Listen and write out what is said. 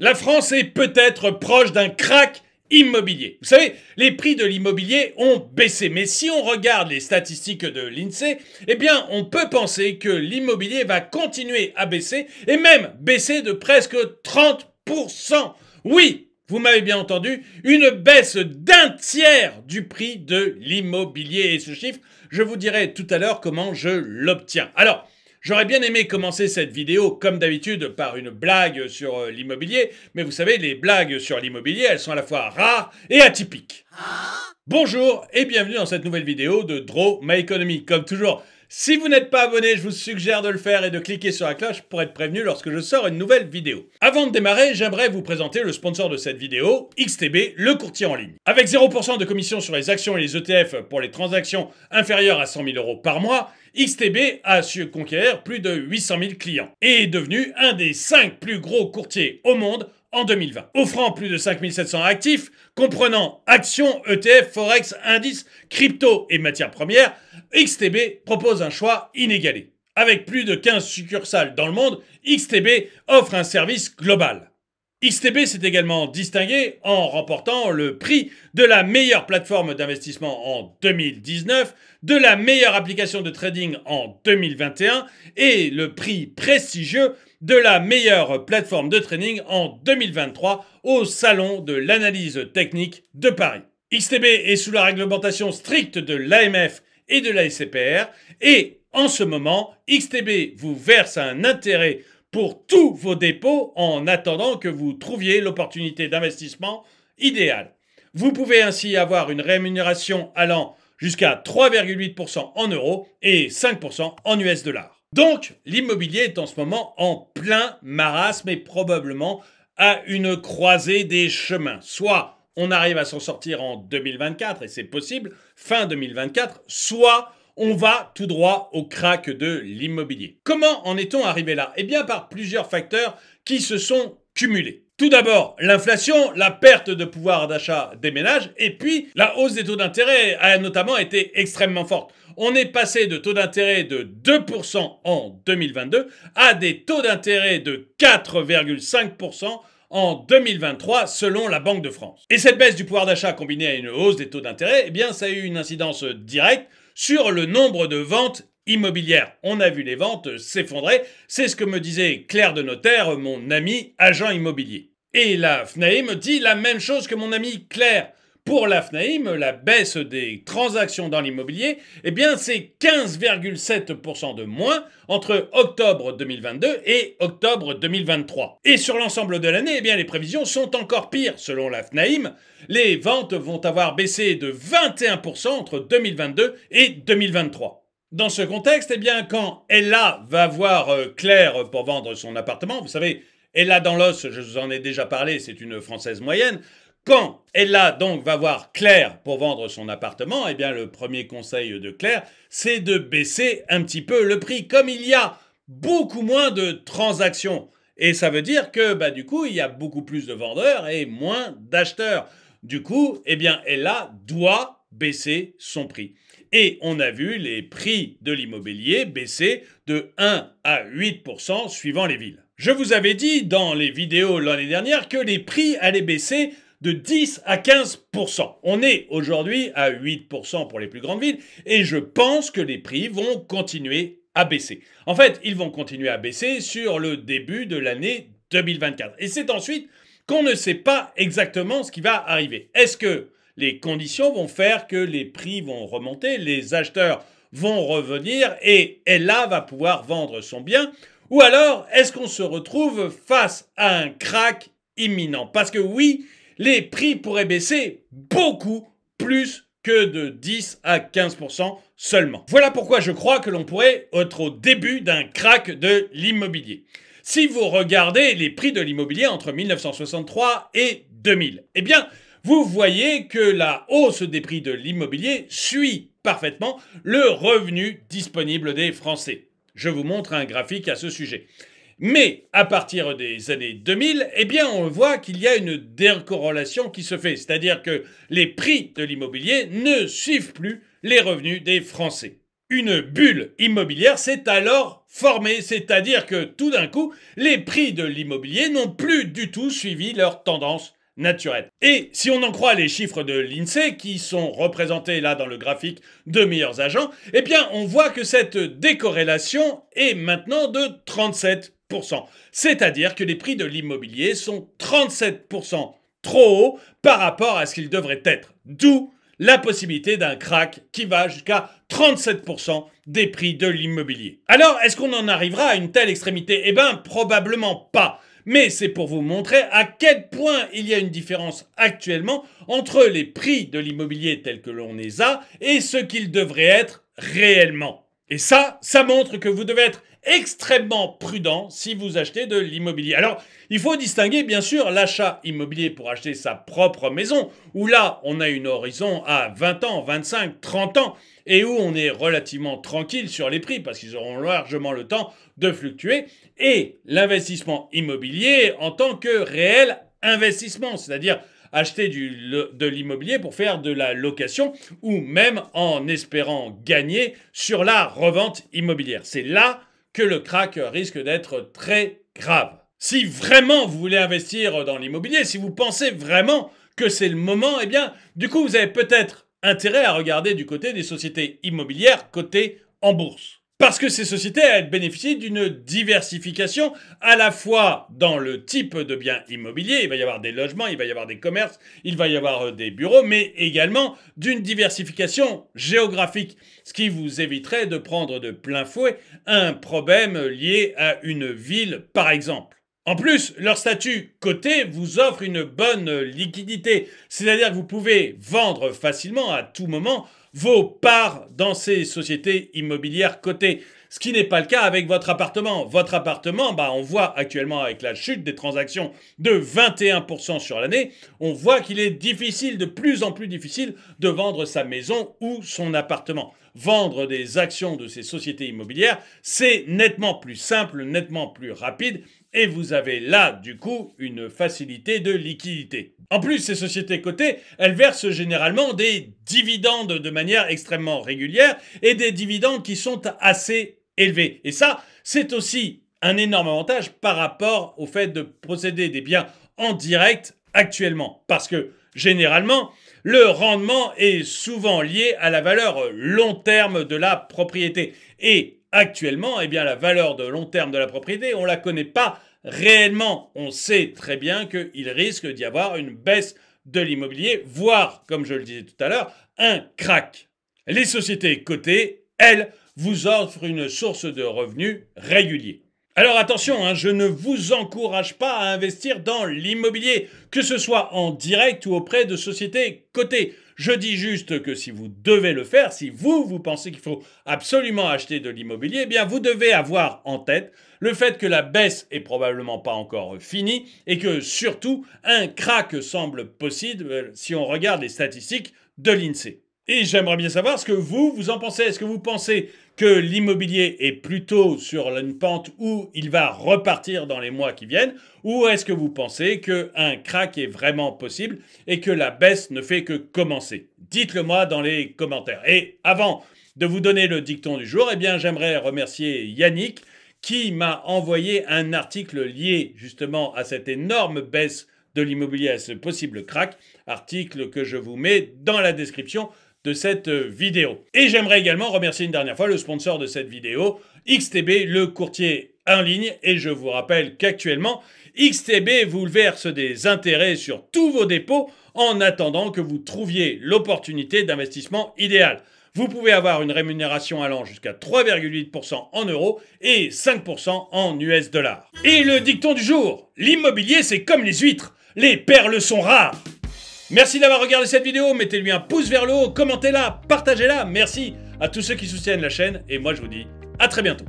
La France est peut-être proche d'un crack immobilier. Vous savez, les prix de l'immobilier ont baissé, mais si on regarde les statistiques de l'INSEE, eh bien, on peut penser que l'immobilier va continuer à baisser, et même baisser de presque 30%. Oui, vous m'avez bien entendu, une baisse d'un tiers du prix de l'immobilier. Et ce chiffre, je vous dirai tout à l'heure comment je l'obtiens. Alors, J'aurais bien aimé commencer cette vidéo, comme d'habitude, par une blague sur euh, l'immobilier, mais vous savez, les blagues sur l'immobilier, elles sont à la fois rares et atypiques. Hein Bonjour et bienvenue dans cette nouvelle vidéo de Draw My Economy. Comme toujours, si vous n'êtes pas abonné, je vous suggère de le faire et de cliquer sur la cloche pour être prévenu lorsque je sors une nouvelle vidéo. Avant de démarrer, j'aimerais vous présenter le sponsor de cette vidéo, XTB, le courtier en ligne. Avec 0% de commission sur les actions et les ETF pour les transactions inférieures à 100 000 euros par mois, XTB a su conquérir plus de 800 000 clients et est devenu un des 5 plus gros courtiers au monde en 2020, offrant plus de 5700 actifs comprenant actions, ETF, forex, indices, crypto et matières premières. XTB propose un choix inégalé. Avec plus de 15 succursales dans le monde, XTB offre un service global. XTB s'est également distingué en remportant le prix de la meilleure plateforme d'investissement en 2019, de la meilleure application de trading en 2021 et le prix prestigieux de la meilleure plateforme de training en 2023 au Salon de l'analyse technique de Paris. XTB est sous la réglementation stricte de l'AMF et de la SCPR et en ce moment, XTB vous verse un intérêt pour tous vos dépôts en attendant que vous trouviez l'opportunité d'investissement idéale. Vous pouvez ainsi avoir une rémunération allant jusqu'à 3,8% en euros et 5% en US dollars. Donc, l'immobilier est en ce moment en plein marasme et probablement à une croisée des chemins. Soit on arrive à s'en sortir en 2024, et c'est possible, fin 2024, soit on va tout droit au crack de l'immobilier. Comment en est-on arrivé là Eh bien par plusieurs facteurs qui se sont cumulés. Tout d'abord, l'inflation, la perte de pouvoir d'achat des ménages, et puis la hausse des taux d'intérêt a notamment été extrêmement forte on est passé de taux d'intérêt de 2% en 2022 à des taux d'intérêt de 4,5% en 2023 selon la Banque de France. Et cette baisse du pouvoir d'achat combinée à une hausse des taux d'intérêt, eh bien ça a eu une incidence directe sur le nombre de ventes immobilières. On a vu les ventes s'effondrer, c'est ce que me disait Claire de Notaire, mon ami agent immobilier. Et la FNAE me dit la même chose que mon ami Claire pour l'AFNAIM, la baisse des transactions dans l'immobilier, eh bien, c'est 15,7% de moins entre octobre 2022 et octobre 2023. Et sur l'ensemble de l'année, eh bien, les prévisions sont encore pires. Selon l'AFNAIM, les ventes vont avoir baissé de 21% entre 2022 et 2023. Dans ce contexte, eh bien, quand Ella va voir euh, Claire pour vendre son appartement, vous savez, Ella dans l'os, je vous en ai déjà parlé, c'est une Française moyenne, quand Ella donc va voir Claire pour vendre son appartement, eh bien le premier conseil de Claire, c'est de baisser un petit peu le prix, comme il y a beaucoup moins de transactions. Et ça veut dire que bah, du coup, il y a beaucoup plus de vendeurs et moins d'acheteurs. Du coup, eh bien, Ella doit baisser son prix. Et on a vu les prix de l'immobilier baisser de 1 à 8% suivant les villes. Je vous avais dit dans les vidéos l'année dernière que les prix allaient baisser de 10 à 15 On est aujourd'hui à 8 pour les plus grandes villes et je pense que les prix vont continuer à baisser. En fait, ils vont continuer à baisser sur le début de l'année 2024. Et c'est ensuite qu'on ne sait pas exactement ce qui va arriver. Est-ce que les conditions vont faire que les prix vont remonter, les acheteurs vont revenir et Ella va pouvoir vendre son bien Ou alors, est-ce qu'on se retrouve face à un crack imminent Parce que oui, les prix pourraient baisser beaucoup plus que de 10 à 15% seulement. Voilà pourquoi je crois que l'on pourrait être au début d'un crack de l'immobilier. Si vous regardez les prix de l'immobilier entre 1963 et 2000, eh bien, vous voyez que la hausse des prix de l'immobilier suit parfaitement le revenu disponible des Français. Je vous montre un graphique à ce sujet. Mais à partir des années 2000, eh bien, on voit qu'il y a une décorrelation qui se fait, c'est-à-dire que les prix de l'immobilier ne suivent plus les revenus des Français. Une bulle immobilière s'est alors formée, c'est-à-dire que tout d'un coup, les prix de l'immobilier n'ont plus du tout suivi leur tendance naturelle. Et si on en croit les chiffres de l'INSEE e qui sont représentés là dans le graphique de meilleurs agents, eh bien on voit que cette décorrélation est maintenant de 37 c'est-à-dire que les prix de l'immobilier sont 37% trop hauts par rapport à ce qu'ils devraient être. D'où la possibilité d'un crack qui va jusqu'à 37% des prix de l'immobilier. Alors, est-ce qu'on en arrivera à une telle extrémité Eh bien, probablement pas. Mais c'est pour vous montrer à quel point il y a une différence actuellement entre les prix de l'immobilier tels que l'on les a et ce qu'ils devraient être réellement. Et ça, ça montre que vous devez être extrêmement prudent si vous achetez de l'immobilier. Alors, il faut distinguer bien sûr l'achat immobilier pour acheter sa propre maison, où là, on a une horizon à 20 ans, 25, 30 ans, et où on est relativement tranquille sur les prix, parce qu'ils auront largement le temps de fluctuer, et l'investissement immobilier en tant que réel investissement, c'est-à-dire acheter de l'immobilier pour faire de la location ou même en espérant gagner sur la revente immobilière. C'est là que le crack risque d'être très grave. Si vraiment vous voulez investir dans l'immobilier, si vous pensez vraiment que c'est le moment, eh bien, du coup, vous avez peut-être intérêt à regarder du côté des sociétés immobilières cotées en bourse parce que ces sociétés, elles bénéficient d'une diversification à la fois dans le type de biens immobiliers, il va y avoir des logements, il va y avoir des commerces, il va y avoir euh, des bureaux, mais également d'une diversification géographique, ce qui vous éviterait de prendre de plein fouet un problème lié à une ville, par exemple. En plus, leur statut coté vous offre une bonne liquidité, c'est-à-dire que vous pouvez vendre facilement à tout moment vos parts dans ces sociétés immobilières cotées. Ce qui n'est pas le cas avec votre appartement. Votre appartement, bah, on voit actuellement avec la chute des transactions de 21% sur l'année, on voit qu'il est difficile, de plus en plus difficile, de vendre sa maison ou son appartement vendre des actions de ces sociétés immobilières, c'est nettement plus simple, nettement plus rapide, et vous avez là, du coup, une facilité de liquidité. En plus, ces sociétés cotées, elles versent généralement des dividendes de manière extrêmement régulière, et des dividendes qui sont assez élevés. Et ça, c'est aussi un énorme avantage par rapport au fait de procéder des biens en direct actuellement. Parce que Généralement, le rendement est souvent lié à la valeur long terme de la propriété. Et actuellement, eh bien, la valeur de long terme de la propriété, on ne la connaît pas réellement. On sait très bien qu'il risque d'y avoir une baisse de l'immobilier, voire, comme je le disais tout à l'heure, un crack. Les sociétés cotées, elles, vous offrent une source de revenus réguliers. Alors attention, hein, je ne vous encourage pas à investir dans l'immobilier, que ce soit en direct ou auprès de sociétés cotées. Je dis juste que si vous devez le faire, si vous, vous pensez qu'il faut absolument acheter de l'immobilier, eh bien vous devez avoir en tête le fait que la baisse est probablement pas encore finie et que surtout un crack semble possible euh, si on regarde les statistiques de l'INSEE. Et j'aimerais bien savoir ce que vous, vous en pensez. Est-ce que vous pensez que l'immobilier est plutôt sur une pente où il va repartir dans les mois qui viennent Ou est-ce que vous pensez qu'un crack est vraiment possible et que la baisse ne fait que commencer Dites-le moi dans les commentaires. Et avant de vous donner le dicton du jour, eh bien j'aimerais remercier Yannick qui m'a envoyé un article lié justement à cette énorme baisse de l'immobilier à ce possible crack, article que je vous mets dans la description de cette euh, vidéo. Et j'aimerais également remercier une dernière fois le sponsor de cette vidéo, XTB, le courtier en ligne. Et je vous rappelle qu'actuellement, XTB vous verse des intérêts sur tous vos dépôts en attendant que vous trouviez l'opportunité d'investissement idéal Vous pouvez avoir une rémunération allant jusqu'à 3,8% en euros et 5% en US dollars. Et le dicton du jour, l'immobilier c'est comme les huîtres, les perles sont rares. Merci d'avoir regardé cette vidéo, mettez-lui un pouce vers le haut, commentez-la, partagez-la, merci à tous ceux qui soutiennent la chaîne, et moi je vous dis à très bientôt.